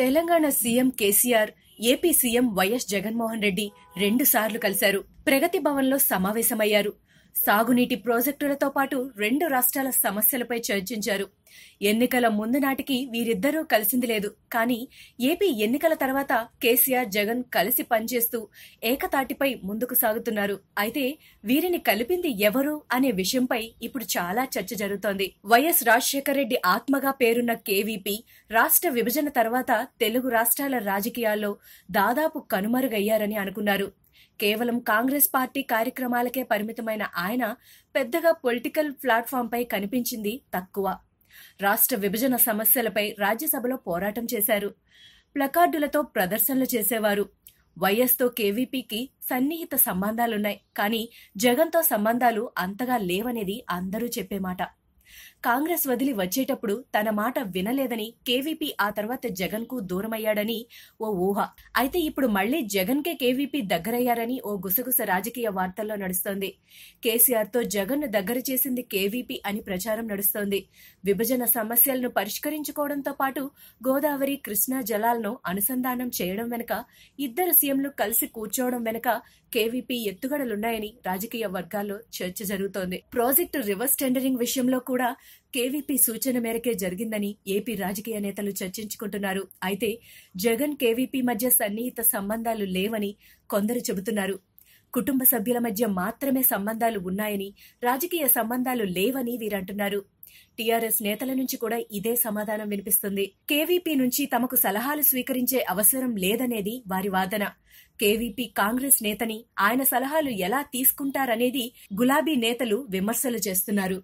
Telangana CM KCR AP CM YS Jaganmohan Reddy రెండుసార్లు కలిశారు ప్రగతి భవన్లో సమావేశమయ్యారు సాగునీటి ప్రాజెక్టులతో పాటు రెండు రాష్ట్రాల సమస్యలపై చర్చించారు ఎన్నికల ముందు నాటికి వీరిద్దరూ కలిసింది లేదు కానీ ఏపీ ఎన్నికల తర్వాత కేసీఆర్ జగన్ కలిసి పనిచేస్తూ ఏకతాటిపై ముందుకు సాగుతున్నారు అయితే వీరిని కలిపింది ఎవరు అనే విషయంపై ఇప్పుడు చాలా చర్చ జరుగుతోంది వైఎస్ రాజశేఖర రెడ్డి ఆత్మగా పేరున్న కేవీపీ రాష్ట్ర విభజన తర్వాత తెలుగు రాష్ట్రాల రాజకీయాల్లో దాదాపు కనుమరుగయ్యారని అనుకున్నారు కేవలం కాంగ్రెస్ పార్టీ కార్యక్రమాలకే పరిమితమైన ఆయన పెద్దగా పొలిటికల్ ప్లాట్ఫామ్పై కనిపించింది తక్కువ రాష్ట్ర విభజన సమస్యలపై రాజ్యసభలో పోరాటం చేశారు ప్లకార్డులతో ప్రదర్శనలు చేసేవారు వైఎస్తో కేవీపీకి సన్నిహిత సంబంధాలున్నాయి కానీ జగన్తో సంబంధాలు అంతగా లేవనేది అందరూ చెప్పే మాట కాంగ్రెస్ వదిలి వచ్చేటప్పుడు తన మాట వినలేదని కేవీపీ ఆ తర్వాత జగన్ కు దూరమయ్యాడని ఓ ఊహ అయితే ఇప్పుడు మళ్లీ జగన్ కే కేవీపీ దగ్గరయ్యారని ఓ గుసగుస రాజకీయ వార్తల్లో నడుస్తోంది కేసీఆర్ తో జగన్ దగ్గర చేసింది కేవీపీ అని ప్రచారం నడుస్తోంది విభజన సమస్యలను పరిష్కరించుకోవడంతో పాటు గోదావరి కృష్ణా జలాలను అనుసంధానం చేయడం వెనుక ఇద్దరు సీఎంలు కలిసి కూర్చోవడం వెనుక కేవీపీ ఎత్తుగడలున్నాయని రాజకీయ వర్గాల్లో చర్చ జరుగుతోంది ప్రాజెక్టు రివర్స్ టెండరింగ్ విషయంలో కూడా కూడా కేవీపీ సూచన మేరకే జరిగిందని ఏపీ రాజకీయ నేతలు చర్చించుకుంటున్నారు అయితే జగన్ కేవీపీ మధ్య సన్నిహిత సంబంధాలు లేవని కొందరు చెబుతున్నారు కుటుంబ సభ్యుల మధ్య మాత్రమే సంబంధాలు ఉన్నాయని రాజకీయ సంబంధాలు లేవని వీరంటున్నారు టీఆర్ఎస్ నేతల నుంచి కూడా ఇదే సమాధానం వినిపిస్తుంది కేవీపీ నుంచి తమకు సలహాలు స్వీకరించే అవసరం లేదనేది వారి వాదన కేవీపీ కాంగ్రెస్ నేతని ఆయన సలహాలు ఎలా తీసుకుంటారనేది గులాబీ నేతలు విమర్శలు చేస్తున్నారు